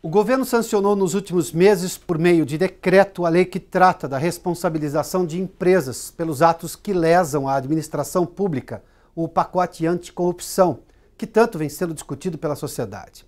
O governo sancionou nos últimos meses, por meio de decreto, a lei que trata da responsabilização de empresas pelos atos que lesam a administração pública, o pacote anticorrupção, que tanto vem sendo discutido pela sociedade.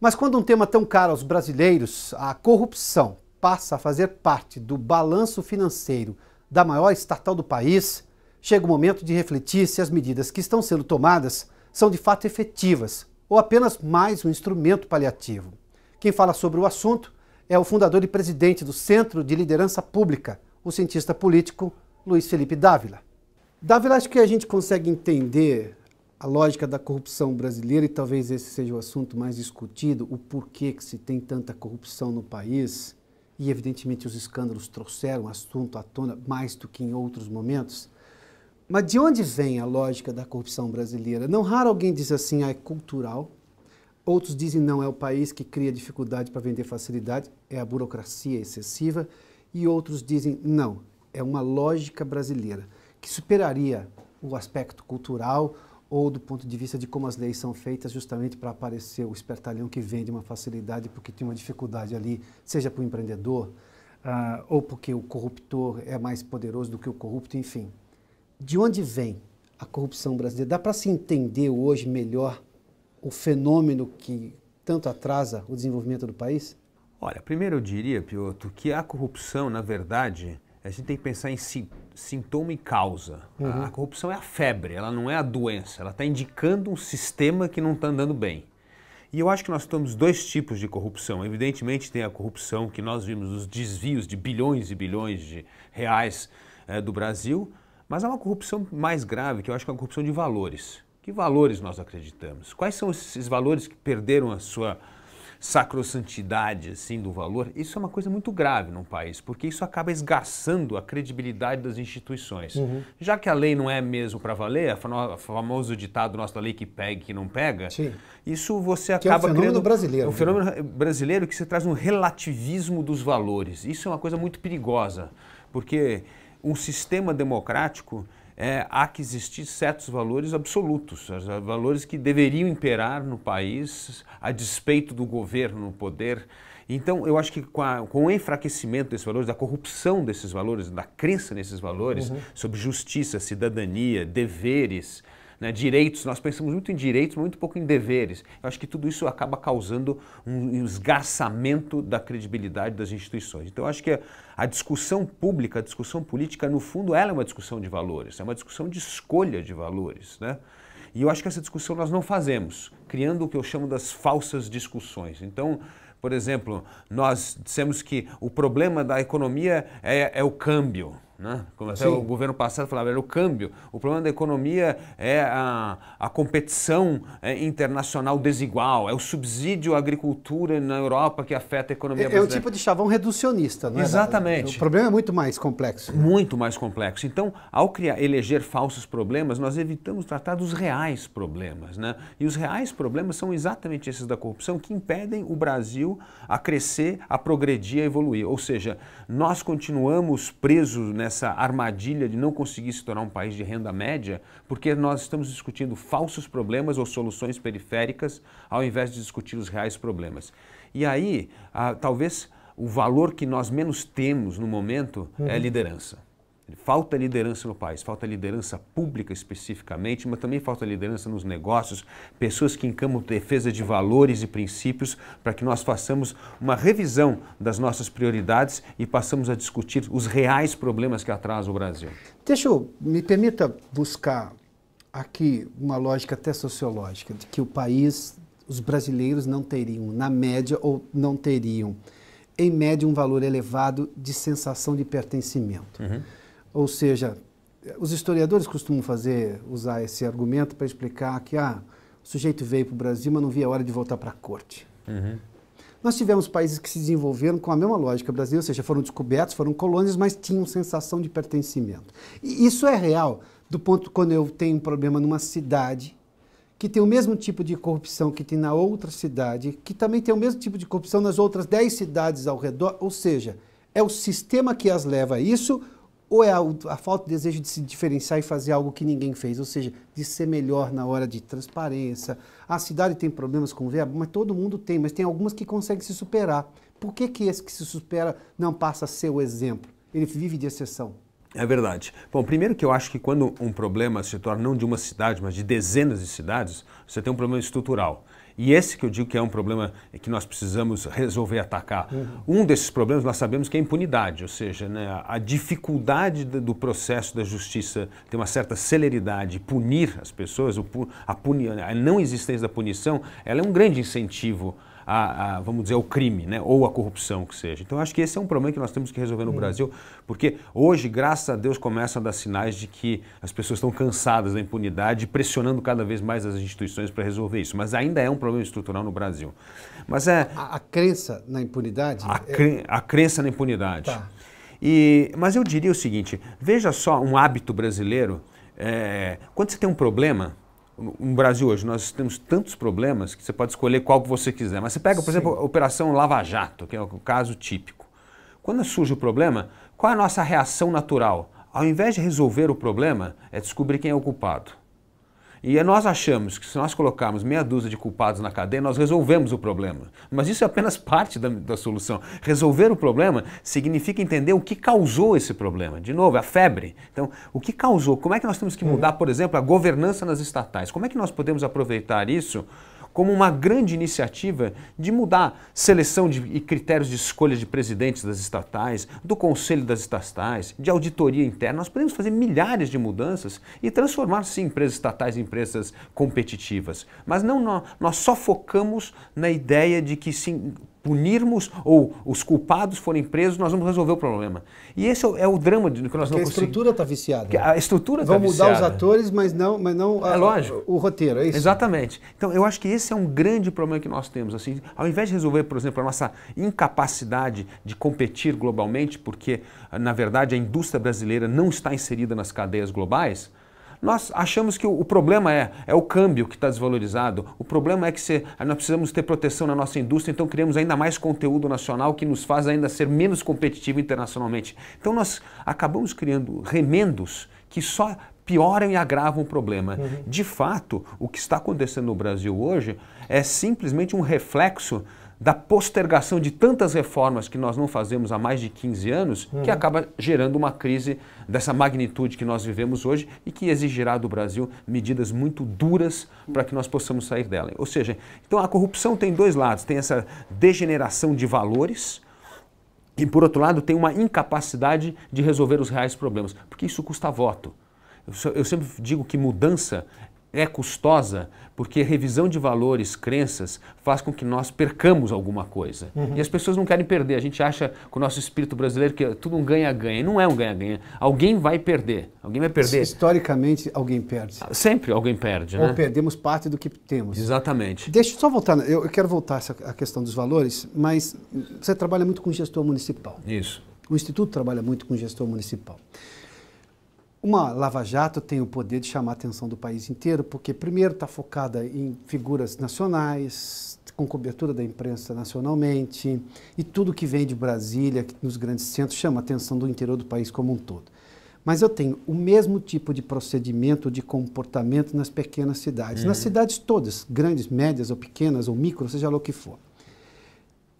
Mas quando um tema tão caro aos brasileiros, a corrupção, passa a fazer parte do balanço financeiro da maior estatal do país, chega o momento de refletir se as medidas que estão sendo tomadas são de fato efetivas ou apenas mais um instrumento paliativo. Quem fala sobre o assunto é o fundador e presidente do Centro de Liderança Pública, o cientista político Luiz Felipe Dávila. Dávila, acho que a gente consegue entender a lógica da corrupção brasileira e talvez esse seja o assunto mais discutido, o porquê que se tem tanta corrupção no país. E evidentemente os escândalos trouxeram o assunto à tona mais do que em outros momentos. Mas de onde vem a lógica da corrupção brasileira? Não raro alguém diz assim, ah, é cultural, Outros dizem não, é o país que cria dificuldade para vender facilidade, é a burocracia excessiva. E outros dizem não, é uma lógica brasileira que superaria o aspecto cultural ou do ponto de vista de como as leis são feitas, justamente para aparecer o espertalhão que vende uma facilidade porque tem uma dificuldade ali, seja para o empreendedor uh, ou porque o corruptor é mais poderoso do que o corrupto, enfim. De onde vem a corrupção brasileira? Dá para se entender hoje melhor o fenômeno que tanto atrasa o desenvolvimento do país? Olha, primeiro eu diria, Piotr, que a corrupção, na verdade, a gente tem que pensar em si, sintoma e causa. Uhum. A, a, corrupção é a febre, ela não é a doença, ela está indicando um sistema que não está andando bem. E eu acho que nós temos dois tipos de corrupção. Evidentemente, tem a corrupção que nós vimos, os desvios de bilhões e bilhões de reais é, do Brasil, mas há é uma corrupção mais grave, que eu acho que é a corrupção de valores. Que valores nós acreditamos? Quais são esses valores que perderam a sua sacrossantidade assim do valor? Isso é uma coisa muito grave num país, porque isso acaba esgaçando a credibilidade das instituições. Uhum. Já que a lei não é mesmo para valer, o famoso ditado nosso da lei que pega e que não pega, Sim. isso você acaba que é um fenômeno brasileiro. Um né? fenômeno né? brasileiro que você traz um relativismo dos valores. Isso é uma coisa muito perigosa, porque um sistema democrático é, há que existir certos valores absolutos, valores que deveriam imperar no país a despeito do governo no poder. Então, eu acho que com, a, com, o enfraquecimento desses valores, da corrupção desses valores, da crença nesses valores, uhum. sobre justiça, cidadania, deveres, né? Direitos, nós pensamos muito em direitos, mas muito pouco em deveres. Eu acho que tudo isso acaba causando um esgarçamento da credibilidade das instituições. Então, eu acho que a, a discussão pública, a discussão política, no fundo, ela é uma discussão de valores, é uma discussão de escolha de valores. Né? E eu acho que essa discussão nós não fazemos, criando o que eu chamo das falsas discussões. Então, por exemplo, nós dissemos que o problema da economia é, é o câmbio. Né? Como até o governo passado falava, era o câmbio. O problema da economia é a, a competição é, internacional desigual, é o subsídio à agricultura na Europa que afeta a economia é, é brasileira. É um tipo de chavão reducionista, não é? Exatamente. O problema é muito mais complexo. Muito mais complexo. Então, ao criar, eleger falsos problemas, nós evitamos tratar dos reais problemas. Né? E os reais problemas são exatamente esses da corrupção que impedem o Brasil a crescer, a progredir, a evoluir. Ou seja, nós continuamos presos nessa nessa armadilha de não conseguir se tornar um país de renda média, porque nós estamos discutindo falsos problemas ou soluções periféricas ao invés de discutir os reais problemas. E aí, ah, talvez o valor que nós menos temos no momento é uhum. é liderança. Falta liderança no país, falta liderança pública especificamente, mas também falta liderança nos negócios, pessoas que encamam defesa de valores e princípios para que nós façamos uma revisão das nossas prioridades e passamos a discutir os reais problemas que atrasam o Brasil. Deixa eu, me permita buscar aqui uma lógica até sociológica, de que o país, os brasileiros não teriam, na média, ou não teriam, em média, um valor elevado de sensação de pertencimento. Uhum. Ou seja, os historiadores costumam fazer usar esse argumento para explicar que ah, o sujeito veio para o Brasil, mas não via a hora de voltar para a corte. Uhum. Nós tivemos países que se desenvolveram com a mesma lógica brasileira, ou seja, foram descobertos, foram colônias, mas tinham sensação de pertencimento. E isso é real do ponto quando eu tenho um problema numa cidade que tem o mesmo tipo de corrupção que tem na outra cidade, que também tem o mesmo tipo de corrupção nas outras 10 cidades ao redor, ou seja, é o sistema que as leva a isso ou é a, a, falta de desejo de se diferenciar e fazer algo que ninguém fez, ou seja, de ser melhor na hora de transparência. A cidade tem problemas com o verbo, mas todo mundo tem, mas tem algumas que conseguem se superar. Por que, que esse que se supera não passa a ser o exemplo? Ele vive de exceção. É verdade. Bom, primeiro que eu acho que quando um problema se torna não de uma cidade, mas de dezenas de cidades, você tem um problema estrutural. E esse que eu digo que é um problema que nós precisamos resolver atacar. Uhum. Um desses problemas nós sabemos que é a impunidade, ou seja, né, a dificuldade do processo da justiça ter uma certa celeridade, punir as pessoas, a, puni a não existência da punição, ela é um grande incentivo a, a, vamos dizer, ao crime, né? ou a corrupção que seja. Então, acho que esse é um problema que nós temos que resolver no Brasil, porque hoje, graças a Deus, começam a dar sinais de que as pessoas estão cansadas da impunidade, pressionando cada vez mais as instituições para resolver isso. Mas ainda é um problema estrutural no Brasil. Mas é a, a crença na impunidade. A, é cre, a crença na impunidade. Tá. E, mas eu diria o seguinte: veja só um hábito brasileiro. É, quando você tem um problema, no Brasil hoje nós temos tantos problemas que você pode escolher qual que você quiser. Mas você pega, por Sim. exemplo, a Operação Lava Jato, que é o caso típico. Quando surge o problema, qual é a nossa reação natural? Ao invés de resolver o problema, é descobrir quem é o culpado. E nós achamos que se nós colocarmos meia dúzia de culpados na cadeia, nós resolvemos o problema. Mas isso é apenas parte da, da, solução. Resolver o problema significa entender o que causou esse problema. De novo, é a febre. Então, o que causou? Como é que nós temos que mudar, uhum. por exemplo, a governança nas estatais? Como é que nós podemos aproveitar isso como uma grande iniciativa de mudar seleção de, e critérios de escolha de presidentes das estatais, do conselho das estatais, de auditoria interna. Nós podemos fazer milhares de mudanças e transformar, sim, empresas estatais em empresas competitivas. Mas não nós, nós só focamos na ideia de que sim, punirmos ou os culpados forem presos, nós vamos resolver o problema. E esse é o é drama do que nós Porque não conseguimos. Tá a estrutura está viciada. A estrutura está viciada. Vão mudar os atores, mas não, mas não a, é lógico. O, o, roteiro, é isso? Exatamente. Então, eu acho que esse é um grande problema que nós temos. Assim, ao invés de resolver, por exemplo, a nossa incapacidade de competir globalmente, porque, na verdade, a indústria brasileira não está inserida nas cadeias globais, nós achamos que o, problema é, é o câmbio que está desvalorizado, o problema é que se, ah, nós precisamos ter proteção na nossa indústria, então criamos ainda mais conteúdo nacional que nos faz ainda ser menos competitivo internacionalmente. Então nós acabamos criando remendos que só pioram e agravam o problema. Uhum. De fato, o que está acontecendo no Brasil hoje é simplesmente um reflexo da postergação de tantas reformas que nós não fazemos há mais de 15 anos, uhum. que acaba gerando uma crise dessa magnitude que nós vivemos hoje e que exigirá do Brasil medidas muito duras para que nós possamos sair dela. Ou seja, então a corrupção tem dois lados, tem essa degeneração de valores, e, por outro lado, tem uma incapacidade de resolver os reais problemas, porque isso custa voto. Eu sempre digo que mudança é custosa porque revisão de valores, crenças, faz com que nós percamos alguma coisa. Uhum. E as pessoas não querem perder. A gente acha, com o nosso espírito brasileiro, que é tudo um ganha-ganha. Não é um ganha-ganha. Alguém vai perder. Alguém vai perder. Historicamente, alguém perde. Sempre alguém perde. Ou né? perdemos parte do que temos. Exatamente. Deixa eu só voltar. Eu, eu quero voltar à questão dos valores, mas você trabalha muito com gestor municipal. Isso. O Instituto trabalha muito com gestor municipal. Uma lava-jato tem o poder de chamar a atenção do país inteiro, porque, primeiro, está focada em figuras nacionais, com cobertura da imprensa nacionalmente, e tudo que vem de Brasília, nos grandes centros, chama a atenção do interior do país como um todo. Mas eu tenho o mesmo tipo de procedimento, de comportamento nas pequenas cidades, nas uhum. cidades todas, grandes, médias ou pequenas ou micro, seja lá o que for.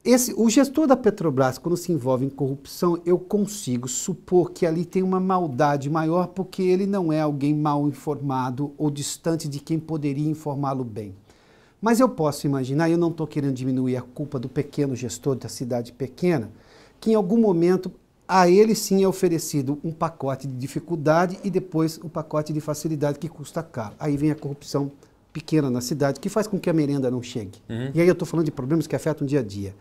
Esse, o gestor da Petrobras, quando se envolve em corrupção, eu consigo supor que ali tem uma maldade maior porque ele não é alguém mal informado ou distante de quem poderia informá-lo bem. Mas eu posso imaginar, eu não estou querendo diminuir a culpa do pequeno gestor da cidade pequena, que em algum momento a ele sim é oferecido um pacote de dificuldade e depois o um pacote de facilidade que custa caro. Aí vem a corrupção pequena na cidade que faz com que a merenda não chegue. Uhum. E aí eu estou falando de problemas que afetam o dia a dia.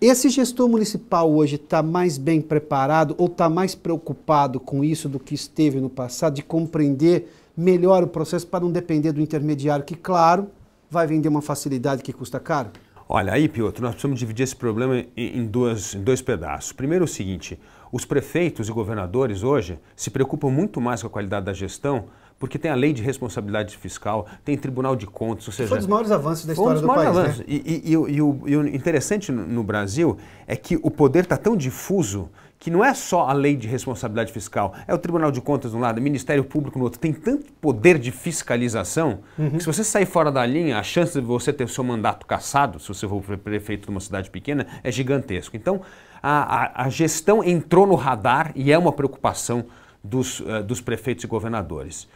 Esse gestor municipal hoje está mais bem preparado ou está mais preocupado com isso do que esteve no passado, de compreender melhor o processo para não depender do intermediário, que, claro, vai vender uma facilidade que custa caro? Olha, aí, Piotr, nós precisamos dividir esse problema em, duas, em dois pedaços. Primeiro, é o seguinte: os prefeitos e governadores hoje se preocupam muito mais com a qualidade da gestão porque tem a lei de responsabilidade fiscal, tem tribunal de contas, ou seja... Foi um dos maiores avanços da história um do país, né? avanços. né? E, e, e, o, e, o, interessante no Brasil é que o poder está tão difuso que não é só a lei de responsabilidade fiscal, é o Tribunal de Contas de um lado, o Ministério Público no outro. Tem tanto poder de fiscalização uhum. que se você sair fora da linha, a chance de você ter o seu mandato cassado, se você for prefeito de uma cidade pequena, é gigantesco. Então, a, a, a gestão entrou no radar e é uma preocupação dos, uh, dos prefeitos e governadores.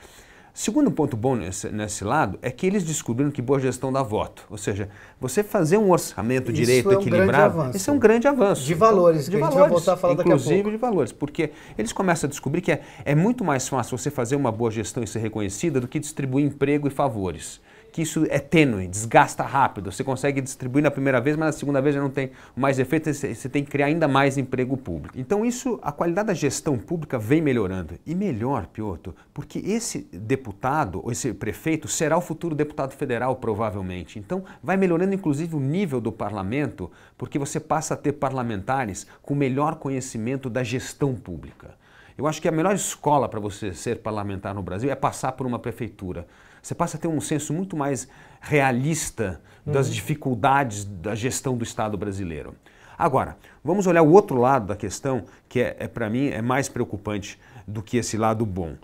Segundo ponto bom nesse, nesse, lado é que eles descobriram que boa gestão dá voto. Ou seja, você fazer um orçamento isso direito, é um equilibrado, isso é um grande avanço. De valores, então, de valores, a gente vai voltar a falar inclusive daqui a pouco. de valores, porque eles começam a descobrir que é, é muito mais fácil você fazer uma boa gestão e ser reconhecida do que distribuir emprego e favores que isso é tênue, desgasta rápido. Você consegue distribuir na primeira vez, mas na segunda vez já não tem mais efeito, você tem que criar ainda mais emprego público. Então isso, a qualidade da gestão pública vem melhorando. E melhor, Piotr, porque esse deputado, ou esse prefeito, será o futuro deputado federal, provavelmente. Então vai melhorando inclusive o nível do parlamento, porque você passa a ter parlamentares com melhor conhecimento da gestão pública. Eu acho que a melhor escola para você ser parlamentar no Brasil é passar por uma prefeitura. Você passa a ter um senso muito mais realista das uhum. dificuldades da gestão do Estado brasileiro. Agora, vamos olhar o outro lado da questão, que é, é para mim é mais preocupante do que esse lado bom.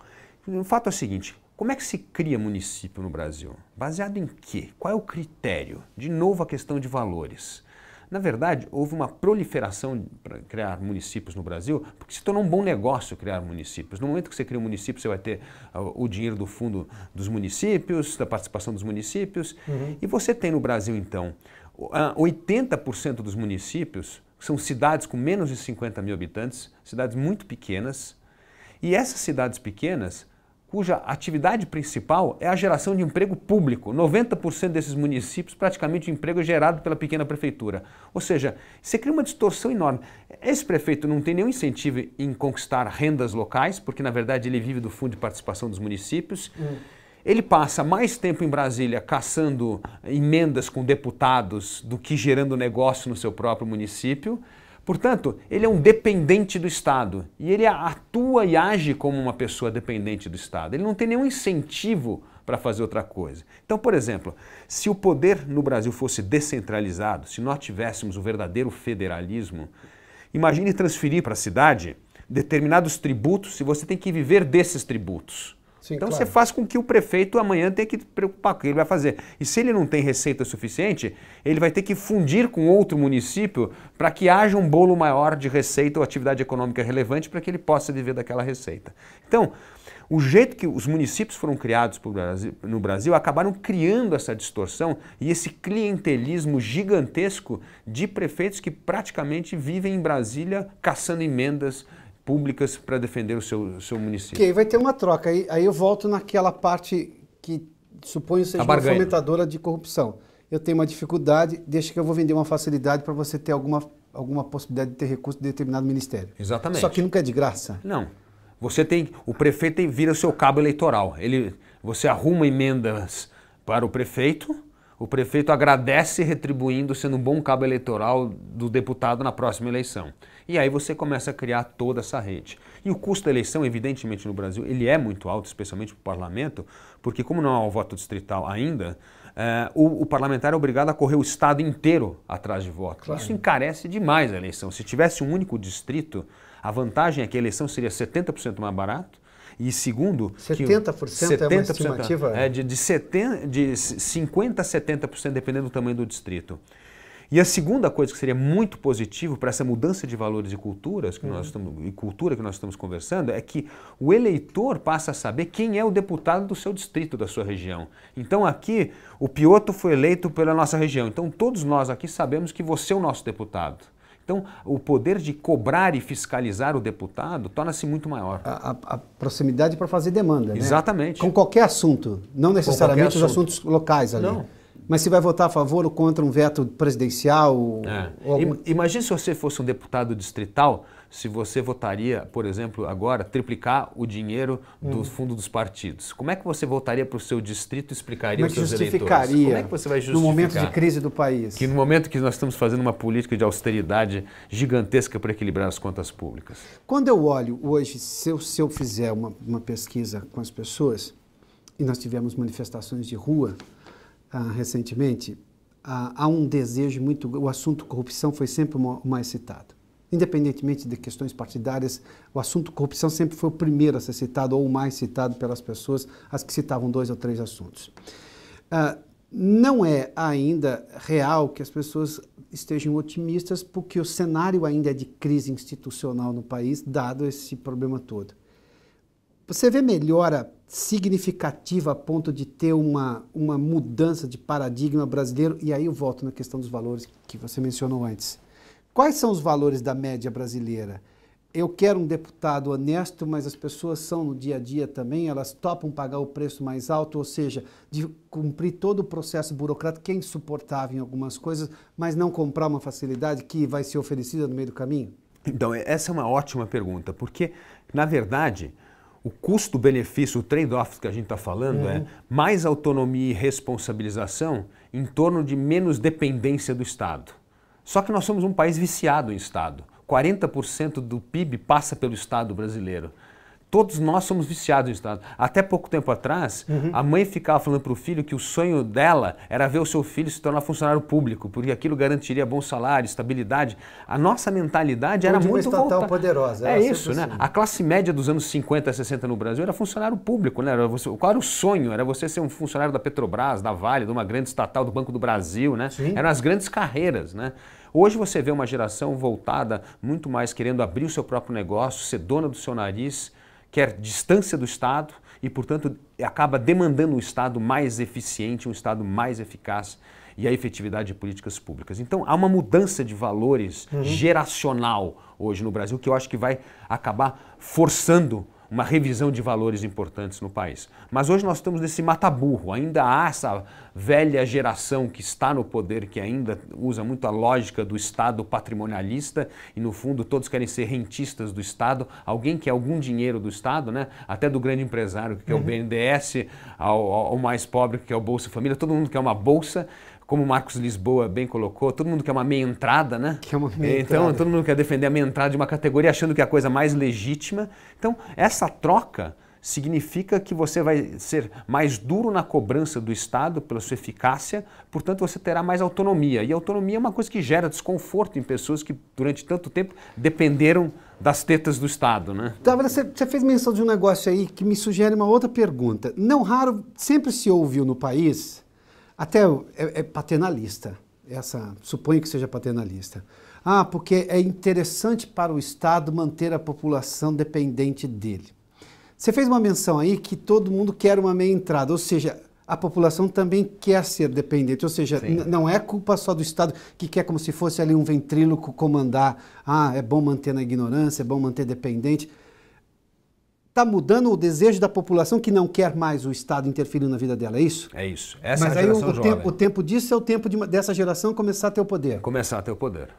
O fato é o seguinte: como é que se cria município no Brasil? Baseado em quê? Qual é o critério? De novo, a questão de valores. Na verdade, houve uma proliferação para criar municípios no Brasil, porque se tornou um bom negócio criar municípios. No momento que você cria um município, você vai ter ah, o dinheiro do fundo dos municípios, da participação dos municípios. Uhum. E você tem no Brasil, então, 80% ah, dos municípios são cidades com menos de 50 mil habitantes, cidades muito pequenas. E essas cidades pequenas cuja atividade principal é a geração de emprego público. 90% desses municípios, praticamente, o emprego é gerado pela pequena prefeitura. Ou seja, você cria uma distorção enorme. Esse prefeito não tem nenhum incentivo em conquistar rendas locais, porque, na verdade, ele vive do fundo de participação dos municípios. Hum. Ele passa mais tempo em Brasília caçando emendas com deputados do que gerando negócio no seu próprio município. Portanto, ele é um dependente do Estado e ele atua e age como uma pessoa dependente do Estado. Ele não tem nenhum incentivo para fazer outra coisa. Então, por exemplo, se o poder no Brasil fosse descentralizado, se nós tivéssemos o verdadeiro federalismo, imagine transferir para a cidade determinados tributos e você tem que viver desses tributos. Sim, então claro. você faz com que o prefeito amanhã tenha que preocupar com o que ele vai fazer. E se ele não tem receita suficiente, ele vai ter que fundir com outro município para que haja um bolo maior de receita ou atividade econômica relevante para que ele possa viver daquela receita. Então, o jeito que os municípios foram criados no Brasil acabaram criando essa distorção e esse clientelismo gigantesco de prefeitos que praticamente vivem em Brasília caçando emendas públicas para defender o seu, seu município. Ok, vai ter uma troca. Aí, aí eu volto naquela parte que suponho seja uma fomentadora de corrupção. Eu tenho uma dificuldade, deixa que eu vou vender uma facilidade para você ter alguma, alguma possibilidade de ter recurso de determinado ministério. Exatamente. Só que nunca é de graça. Não. Você tem. O prefeito vira o seu cabo eleitoral. Ele, você arruma emendas para o prefeito o prefeito agradece retribuindo, sendo um bom cabo eleitoral do deputado na próxima eleição. E aí você começa a criar toda essa rede. E o custo da eleição, evidentemente, no Brasil, ele é muito alto, especialmente para o parlamento, porque como não há é o voto distrital ainda, é, o, o, parlamentar é obrigado a correr o estado inteiro atrás de voto. Claro. Isso encarece demais a eleição. Se tivesse um único distrito, a vantagem é que a eleição seria 70% mais barato e segundo... 70%, que o, 70 é uma é estimativa? É, de, de, 70, de 50% a 70%, dependendo do tamanho do distrito. E a segunda coisa que seria muito positivo para essa mudança de valores e culturas que uhum. nós estamos, e cultura que nós estamos conversando é que o eleitor passa a saber quem é o deputado do seu distrito, da sua região. Então aqui o Pioto foi eleito pela nossa região. Então todos nós aqui sabemos que você é o nosso deputado. Então, o poder de cobrar e fiscalizar o deputado torna-se muito maior. A, a, a proximidade para fazer demanda, né? Exatamente. Com qualquer assunto, não necessariamente assunto. os assuntos locais ali. Não. Mas se vai votar a favor ou contra um veto presidencial? É. Ou Imagina se você fosse um deputado distrital se você votaria, por exemplo, agora, triplicar o dinheiro do hum. fundo dos partidos. Como é que você votaria para o seu distrito e explicaria Como aos é seus eleitores? Como é que você vai justificar? No momento de crise do país. Que no momento que nós estamos fazendo uma política de austeridade gigantesca para equilibrar as contas públicas. Quando eu olho hoje, se eu, se eu fizer uma, uma pesquisa com as pessoas, e nós tivemos manifestações de rua ah, recentemente, ah, há um desejo muito... O assunto corrupção foi sempre o mais citado Independentemente de questões partidárias, o assunto corrupção sempre foi o primeiro a ser citado ou o mais citado pelas pessoas, as que citavam dois ou três assuntos. Uh, não é ainda real que as pessoas estejam otimistas, porque o cenário ainda é de crise institucional no país, dado esse problema todo. Você vê melhora significativa a ponto de ter uma, uma mudança de paradigma brasileiro? E aí eu volto na questão dos valores que você mencionou antes. Quais são os valores da média brasileira? Eu quero um deputado honesto, mas as pessoas são no dia a dia também, elas topam pagar o preço mais alto, ou seja, de cumprir todo o processo burocrático, que é insuportável em algumas coisas, mas não comprar uma facilidade que vai ser oferecida no meio do caminho? Então, essa é uma ótima pergunta, porque, na verdade, o custo-benefício, o trade-off que a gente está falando é uhum. é mais autonomia e responsabilização em torno de menos dependência do Estado. Só que nós somos um país viciado em Estado. 40% do PIB passa pelo Estado brasileiro. Todos nós somos viciados em estado. Tá? Até pouco tempo atrás, uhum. a mãe ficava falando para o filho que o sonho dela era ver o seu filho se tornar funcionário público, porque aquilo garantiria bom salário, estabilidade. A nossa mentalidade era muito estatal poderosa. É isso, né? Assim. A classe média dos anos 50, 60 no Brasil era funcionário público, né? Era você... Qual era o sonho? Era você ser um funcionário da Petrobras, da Vale, de uma grande estatal do Banco do Brasil, né? Sim. Eram as grandes carreiras, né? Hoje você vê uma geração voltada muito mais querendo abrir o seu próprio negócio, ser dona do seu nariz, quer distância do Estado e, portanto, acaba demandando um Estado mais eficiente, um Estado mais eficaz e a efetividade de políticas públicas. Então, há uma mudança de valores uhum. geracional hoje no Brasil que eu acho que vai acabar forçando uma revisão de valores importantes no país. Mas hoje nós estamos nesse mataburro, ainda há essa velha geração que está no poder, que ainda usa muito a lógica do Estado patrimonialista e, no fundo, todos querem ser rentistas do Estado, alguém quer é algum dinheiro do Estado, né? até do grande empresário que é o uhum. BNDES, ao, ao mais pobre que é o Bolsa Família, todo mundo quer uma bolsa como o Marcos Lisboa bem colocou, todo mundo quer uma meia entrada, né? Que é uma meia é, então, entrada. todo mundo quer defender a meia entrada de uma categoria achando que é a coisa mais legítima. Então, essa troca significa que você vai ser mais duro na cobrança do Estado pela sua eficácia, portanto você terá mais autonomia. E autonomia é uma coisa que gera desconforto em pessoas que durante tanto tempo dependeram das tetas do Estado, né? Dávila, você fez menção de um negócio aí que me sugere uma outra pergunta. Não raro, sempre se ouviu no país até é, é paternalista. Essa, suponho que seja paternalista. Ah, porque é interessante para o Estado manter a população dependente dele. Você fez uma menção aí que todo mundo quer uma meia entrada, ou seja, a população também quer ser dependente, ou seja, não é culpa só do Estado que quer como se fosse ali um ventríloco comandar, ah, é bom manter na ignorância, é bom manter dependente está mudando o desejo da população que não quer mais o Estado interferindo na vida dela, é isso? É isso. Essa Mas é a aí o, o, tempo, o tempo disso é o tempo de, dessa geração começar a ter o poder. Começar a ter o poder.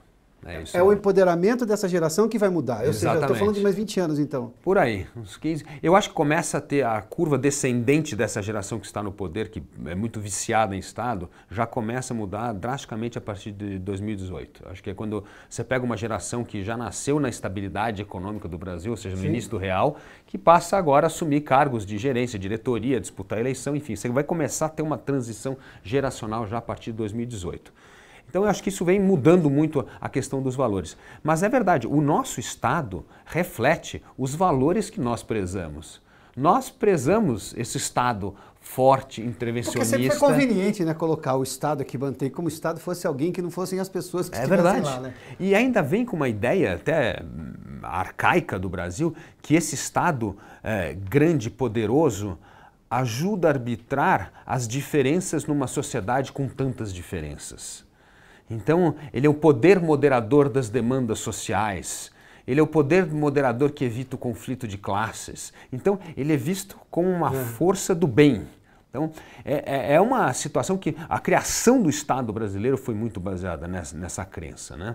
É, é o empoderamento dessa geração que vai mudar. Eu estou falando de mais 20 anos, então. Por aí, uns 15. Eu acho que começa a ter a curva descendente dessa geração que está no poder, que é muito viciada em Estado, já começa a mudar drasticamente a partir de 2018. Acho que é quando você pega uma geração que já nasceu na estabilidade econômica do Brasil, ou seja, no Sim. início do real, que passa agora a assumir cargos de gerência, diretoria, disputar eleição, enfim. Você vai começar a ter uma transição geracional já a partir de 2018. Então eu acho que isso vem mudando muito a questão dos valores. Mas é verdade, o nosso Estado reflete os valores que nós prezamos. Nós prezamos esse Estado forte, intervencionista. Porque sempre foi conveniente né, colocar o Estado aqui, manter como Estado fosse alguém que não fossem as pessoas que é verdade. lá. Né? E ainda vem com uma ideia até hum, arcaica do Brasil, que esse Estado é, grande, poderoso, ajuda a arbitrar as diferenças numa sociedade com tantas diferenças. Então, ele é o poder moderador das demandas sociais. Ele é o poder moderador que evita o conflito de classes. Então, ele é visto como uma é. força do bem. Então, é, é, é uma situação que a criação do Estado brasileiro foi muito baseada nessa, nessa crença. Né?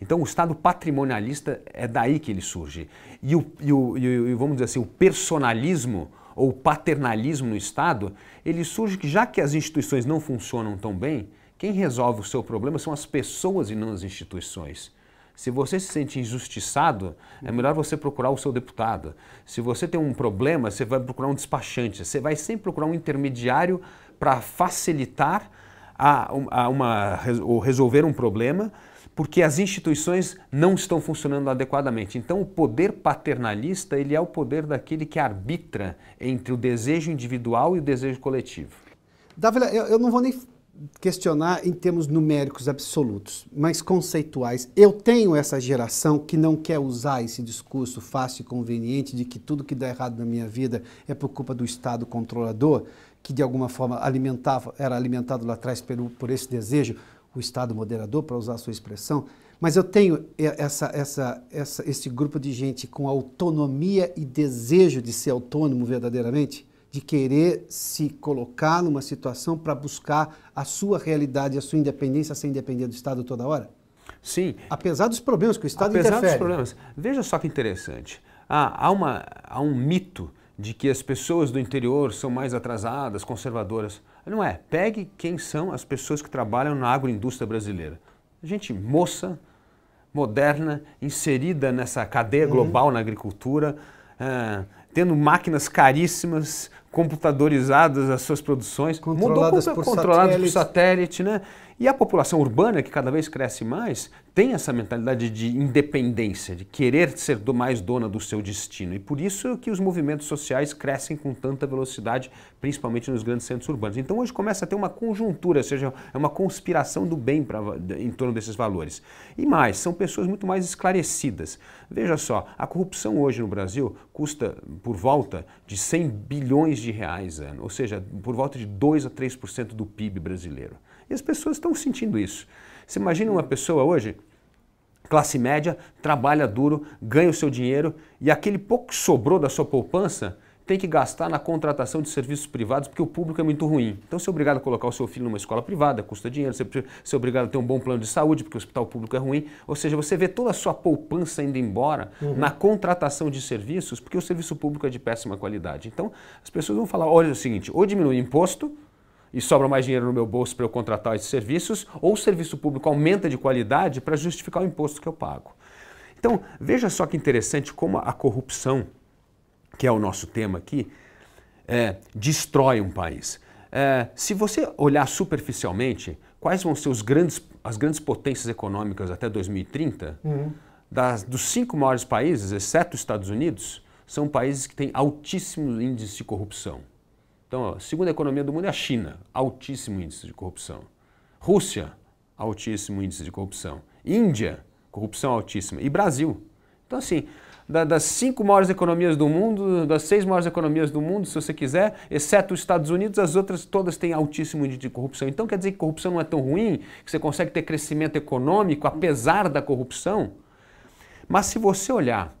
Então, o Estado patrimonialista é daí que ele surge. E, o, e, o, e vamos dizer assim, o personalismo ou paternalismo no Estado, ele surge que já que as instituições não funcionam tão bem, quem resolve o seu problema são as pessoas e não as instituições. Se você se sente injustiçado, é uhum. melhor você procurar o seu deputado. Se você tem um problema, você vai procurar um despachante. Você vai sempre procurar um intermediário para facilitar a, a uma, ou resolver um problema, porque as instituições não estão funcionando adequadamente. Então, o poder paternalista ele é o poder daquele que arbitra entre o desejo individual e o desejo coletivo. Davi, eu, eu não vou nem questionar em termos numéricos absolutos, mas conceituais. Eu tenho essa geração que não quer usar esse discurso fácil e conveniente de que tudo que dá errado na minha vida é por culpa do Estado controlador, que de alguma forma alimentava, era alimentado lá atrás por, por esse desejo, o Estado moderador, para usar a sua expressão. Mas eu tenho essa, essa, essa, esse grupo de gente com autonomia e desejo de ser autônomo verdadeiramente de querer se colocar numa situação para buscar a sua realidade, a sua independência sem depender do Estado toda hora? Sim. Apesar dos problemas que o Estado Apesar interfere. dos problemas. Veja só que interessante. Ah, há, uma, há um mito de que as pessoas do interior são mais atrasadas, conservadoras. Não é. Pegue quem são as pessoas que trabalham na agroindústria brasileira. Gente moça, moderna, inserida nessa cadeia uhum. global uhum. na agricultura, eh, tendo máquinas caríssimas, computadorizadas as suas produções, controladas, mudou, por, controladas satélite. por satélite, né? E a população urbana, que cada vez cresce mais, tem essa mentalidade de independência, de querer ser do mais dona do seu destino. E por isso que os movimentos sociais crescem com tanta velocidade, principalmente nos grandes centros urbanos. Então hoje começa a ter uma conjuntura, ou seja, é uma conspiração do bem pra, em torno desses valores. E mais, são pessoas muito mais esclarecidas. Veja só, a corrupção hoje no Brasil custa por volta de 100 bilhões de reais ano, ou seja, por volta de 2 a 3% do PIB brasileiro. E as pessoas estão sentindo isso. Você imagina uma pessoa hoje, classe média, trabalha duro, ganha o seu dinheiro e aquele pouco que sobrou da sua poupança tem que gastar na contratação de serviços privados porque o público é muito ruim. Então, você é obrigado a colocar o seu filho numa escola privada, custa dinheiro, você, é obrigado a ter um bom plano de saúde porque o hospital público é ruim. Ou seja, você vê toda a sua poupança indo embora uhum. na contratação de serviços porque o serviço público é de péssima qualidade. Então, as pessoas vão falar: olha é o seguinte, ou diminui o imposto e sobra mais dinheiro no meu bolso para eu contratar esses serviços, ou o serviço público aumenta de qualidade para justificar o imposto que eu pago. Então, veja só que interessante como a corrupção que é o nosso tema aqui, é, destrói um país. É, se você olhar superficialmente, quais vão ser os grandes, as grandes potências econômicas até 2030, uhum. das, dos cinco maiores países, exceto os Estados Unidos, são países que têm altíssimos índices de corrupção. Então, a segunda economia do mundo é a China, altíssimo índice de corrupção. Rússia, altíssimo índice de corrupção. Índia, corrupção altíssima. E Brasil. Então, assim, da, das cinco maiores economias do mundo, das seis maiores economias do mundo, se você quiser, exceto os Estados Unidos, as outras todas têm altíssimo índice de corrupção. Então quer dizer que corrupção não é tão ruim, que você consegue ter crescimento econômico apesar da corrupção? Mas se você olhar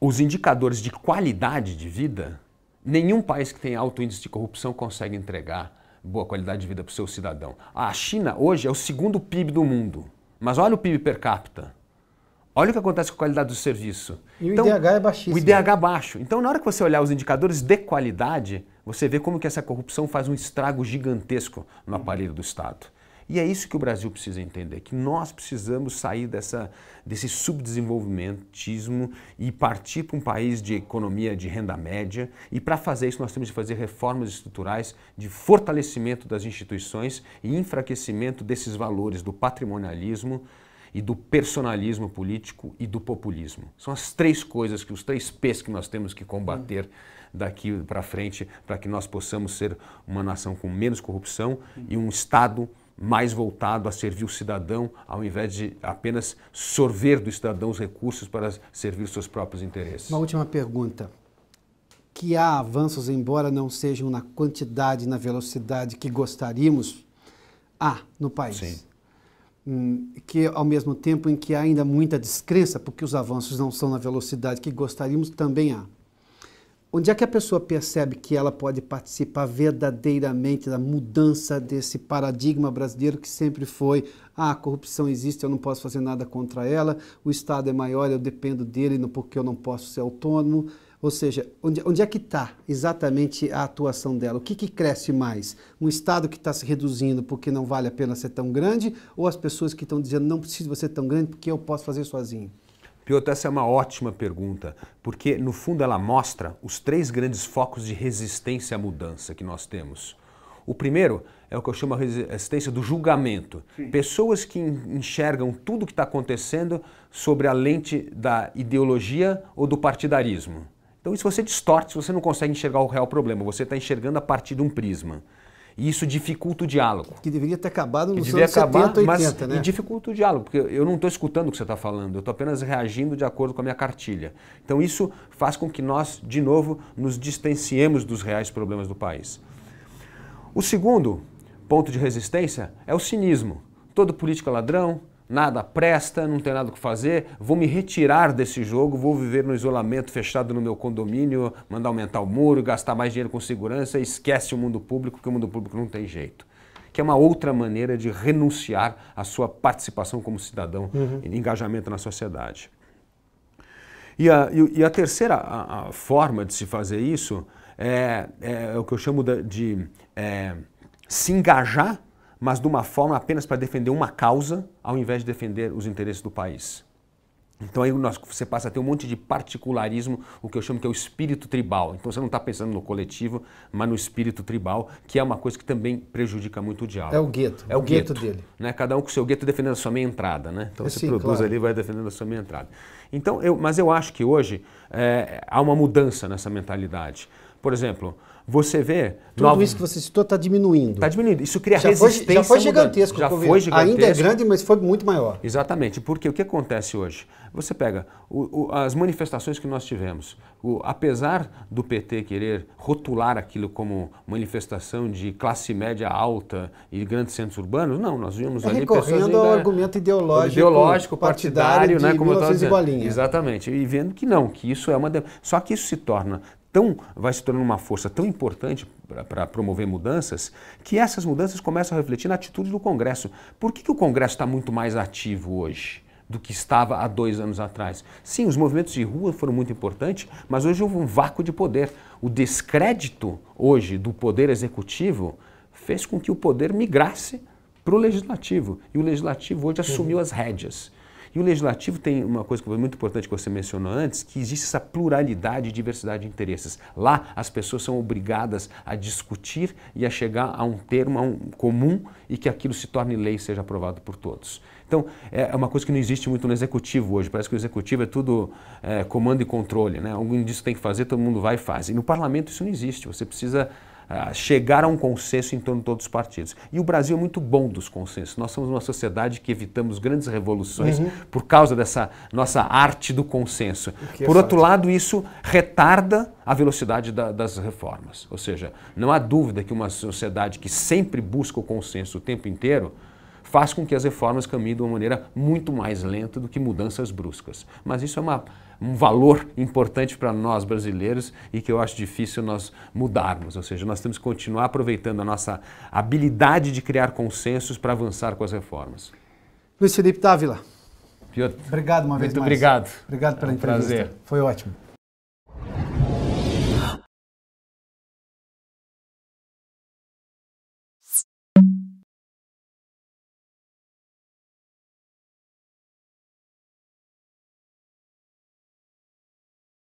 os indicadores de qualidade de vida, nenhum país que tem alto índice de corrupção consegue entregar boa qualidade de vida para o seu cidadão. A China hoje é o segundo PIB do mundo, mas olha o PIB per capita. Olha o que acontece com a qualidade do serviço. E o então, IDH é baixíssimo. O IDH é baixo. Então, na hora que você olhar os indicadores de qualidade, você vê como que essa corrupção faz um estrago gigantesco no aparelho do Estado. E é isso que o Brasil precisa entender, que nós precisamos sair dessa, desse subdesenvolvimentismo e partir para um país de economia de renda média. E para fazer isso, nós temos de fazer reformas estruturais de fortalecimento das instituições e enfraquecimento desses valores do patrimonialismo e do personalismo político e do populismo. São as três coisas, que os três P's que nós temos que combater daqui para frente para que nós possamos ser uma nação com menos corrupção e um Estado mais voltado a servir o cidadão, ao invés de apenas sorver do cidadão os recursos para servir seus próprios interesses. Uma última pergunta. Que há avanços, embora não sejam na quantidade, na velocidade que gostaríamos, há no país. Sim que ao mesmo tempo em que há ainda muita descrença, porque os avanços não são na velocidade que gostaríamos, também há. Onde é que a pessoa percebe que ela pode participar verdadeiramente da mudança desse paradigma brasileiro que sempre foi: ah, a corrupção existe, eu não posso fazer nada contra ela, o Estado é maior, eu dependo dele porque eu não posso ser autônomo, ou seja, onde, onde é que está exatamente a atuação dela? O que, que cresce mais? Um Estado que está se reduzindo porque não vale a pena ser tão grande ou as pessoas que estão dizendo não preciso ser tão grande porque eu posso fazer sozinho? Piotr, essa é uma ótima pergunta, porque no fundo ela mostra os três grandes focos de resistência à mudança que nós temos. O primeiro é o que eu chamo a resistência do julgamento. Sim. Pessoas que enxergam tudo o que está acontecendo sobre a lente da ideologia ou do partidarismo. Então isso você distorce, você não consegue enxergar o real problema, você está enxergando a partir de um prisma. E isso dificulta o diálogo. Que deveria ter acabado nos anos acabar, 70, 80, mas, né? E dificulta o diálogo, porque eu não estou escutando o que você está falando, eu estou apenas reagindo de acordo com a minha cartilha. Então isso faz com que nós, de novo, nos distanciemos dos reais problemas do país. O segundo ponto de resistência é o cinismo. Todo político é ladrão, nada presta, não tem nada o que fazer, vou me retirar desse jogo, vou viver no isolamento fechado no meu condomínio, mandar aumentar o muro, gastar mais dinheiro com segurança, esquece o mundo público, porque o mundo público não tem jeito. Que é uma outra maneira de renunciar à sua participação como cidadão, uhum. engajamento na sociedade. E a, e a terceira a, a forma de se fazer isso é, é, o que eu chamo de, de é, se engajar mas de uma forma apenas para defender uma causa, ao invés de defender os interesses do país. Então aí você passa a ter um monte de particularismo, o que eu chamo que é o espírito tribal. Então você não está pensando no coletivo, mas no espírito tribal, que é uma coisa que também prejudica muito o diálogo. É o gueto. É o, o gueto, gueto, dele. Né? Cada um com o seu gueto defendendo a sua meia entrada. Né? Então você então, sim, produz claro. ali vai defendendo a sua meia entrada. Então, eu, mas eu acho que hoje é, há uma mudança nessa mentalidade. Por exemplo, você vê. Tudo isso que você citou está diminuindo. Está diminuindo. Isso cria já resistência. Foi, já foi gigantesco. Já foi gigantesco. Ainda é grande, mas foi muito maior. Exatamente. Porque o que acontece hoje? Você pega o, o, as manifestações que nós tivemos. O, apesar do PT querer rotular aquilo como manifestação de classe média alta e grandes centros urbanos, não, nós vimos é ali recorrendo pessoas ao argumento ideológico, ideológico partidário, né, partidário né, como eu estou dizendo. Exatamente. E vendo que não, que isso é uma... Só que isso se torna tão, vai se tornando uma força tão importante para promover mudanças, que essas mudanças começam a refletir na atitude do Congresso. Por que, que o Congresso está muito mais ativo hoje? do que estava há dois anos atrás. Sim, os movimentos de rua foram muito importantes, mas hoje houve um vácuo de poder. O descrédito hoje do poder executivo fez com que o poder migrasse para o legislativo. E o legislativo hoje assumiu uhum. as rédeas. E o legislativo tem uma coisa que foi muito importante que você mencionou antes, que existe essa pluralidade e diversidade de interesses. Lá as pessoas são obrigadas a discutir e a chegar a um termo a um comum e que aquilo se torne lei e seja aprovado por todos. Então, é, é uma coisa que não existe muito no executivo hoje. Parece que o executivo é tudo é, comando e controle. Né? diz disso tem que fazer, todo mundo vai e faz. E no parlamento isso não existe. Você precisa ah, chegar a um consenso em torno de todos os partidos. E o Brasil é muito bom dos consensos. Nós somos uma sociedade que evitamos grandes revoluções uhum. por causa dessa nossa arte do consenso. É por outro fácil. lado, isso retarda a velocidade da, das reformas. Ou seja, não há dúvida que uma sociedade que sempre busca o consenso o tempo inteiro faz com que as reformas caminhem de uma maneira muito mais lenta do que mudanças bruscas. Mas isso é uma um valor importante para nós brasileiros e que eu acho difícil nós mudarmos. Ou seja, nós temos que continuar aproveitando a nossa habilidade de criar consensos para avançar com as reformas. Luiz Felipe Távila. Piotr. Obrigado uma vez Muito mais. Muito obrigado. Obrigado pela é um entrevista. Prazer. Foi ótimo.